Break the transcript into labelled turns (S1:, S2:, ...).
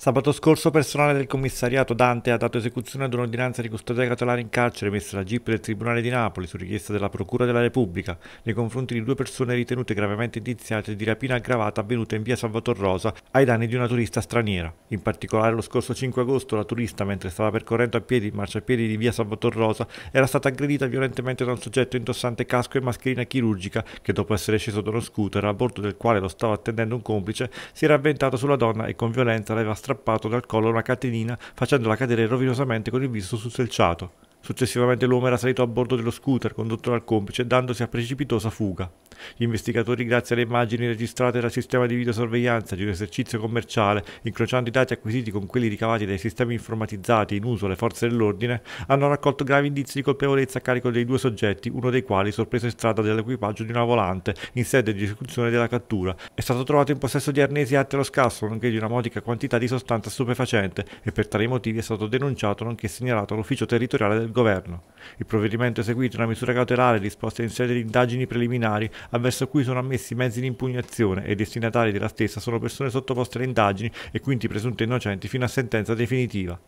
S1: Sabato scorso personale del commissariato Dante ha dato esecuzione ad un'ordinanza di custodia cautelare in carcere messa dalla GIP del Tribunale di Napoli su richiesta della Procura della Repubblica nei confronti di due persone ritenute gravemente indiziate di rapina aggravata avvenuta in via Salvator Rosa ai danni di una turista straniera. In particolare lo scorso 5 agosto la turista mentre stava percorrendo a piedi il marciapiede di via Salvator Rosa era stata aggredita violentemente da un soggetto indossante casco e mascherina chirurgica che dopo essere sceso da uno scooter a bordo del quale lo stava attendendo un complice si era avventato sulla donna e con violenza l'aveva strappata strappato dal collo una catenina facendola cadere rovinosamente con il viso sul selciato. Successivamente l'uomo era salito a bordo dello scooter condotto dal complice dandosi a precipitosa fuga. Gli investigatori, grazie alle immagini registrate dal sistema di videosorveglianza di un esercizio commerciale, incrociando i dati acquisiti con quelli ricavati dai sistemi informatizzati in uso alle forze dell'ordine, hanno raccolto gravi indizi di colpevolezza a carico dei due soggetti, uno dei quali, sorpreso in strada dall'equipaggio di una volante in sede di esecuzione della cattura, è stato trovato in possesso di arnesi atti allo scasso, nonché di una modica quantità di sostanza stupefacente e per tali motivi è stato denunciato nonché segnalato all'ufficio territoriale del governo. Il provvedimento eseguito è una misura cautelare disposta in sede di indagini preliminari avverso cui sono ammessi mezzi di impugnazione e i destinatari della stessa sono persone sottoposte alle indagini e quindi presunte innocenti fino a sentenza definitiva.